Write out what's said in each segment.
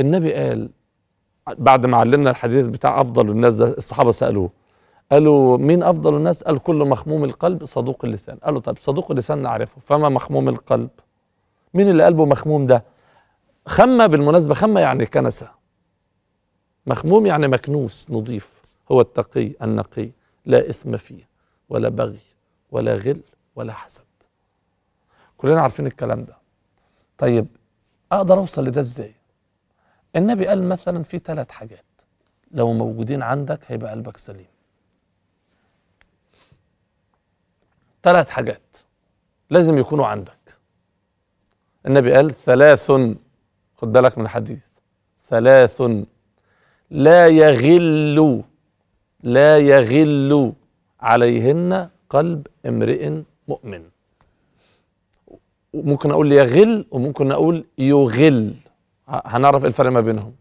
النبي قال بعد ما علمنا الحديث بتاع افضل الناس ده الصحابه سالوه قالوا مين افضل الناس قال كل مخموم القلب صدوق اللسان قالوا طب صدوق اللسان نعرفه فما مخموم القلب مين اللي قلبه مخموم ده خمة بالمناسبة خمة يعني كنسة مخموم يعني مكنوس نظيف هو التقي النقي لا إثم فيه ولا بغي ولا غل ولا حسد كلنا عارفين الكلام ده طيب أقدر أوصل لده إزاي النبي قال مثلا في ثلاث حاجات لو موجودين عندك هيبقى قلبك سليم ثلاث حاجات لازم يكونوا عندك النبي قال ثلاث خد بالك من الحديث ثلاث لا يغل لا يغل عليهن قلب امرئ مؤمن ممكن اقول يغل وممكن اقول يغل هنعرف ايه الفرق ما بينهم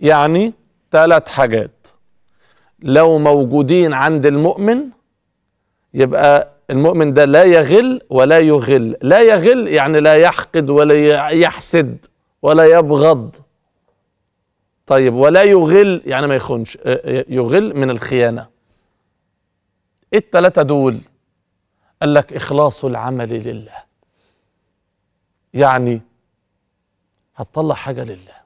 يعني ثلاث حاجات لو موجودين عند المؤمن يبقى المؤمن ده لا يغل ولا يغل لا يغل يعني لا يحقد ولا يحسد ولا يبغض طيب ولا يغل يعني ما يخونش يغل من الخيانة ايه التلاتة دول قال لك إخلاص العمل لله يعني هتطلع حاجة لله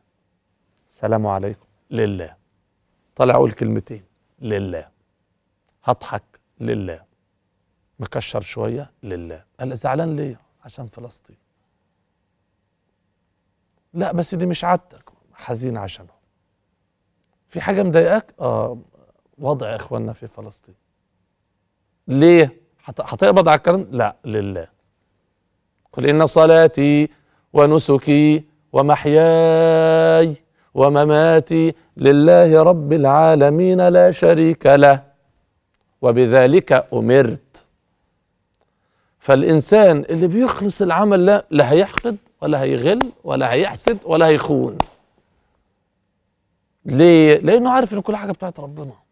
السلام عليكم لله طالع أقول كلمتين لله هضحك لله مكشر شوية لله قال زعلان ليه عشان فلسطين لا بس دي مش عادتك حزين عشانه في حاجة مضايقاك آه وضع إخواننا في فلسطين ليه هتقبض على الكلام لا لله قل إن صلاتي ونسكي ومحياي ومماتي لله رب العالمين لا شريك له وبذلك امرت فالانسان اللي بيخلص العمل لا لا هيحقد ولا هيغل ولا هيحسد ولا هيخون ليه لانه عارف ان كل حاجه بتاعت ربنا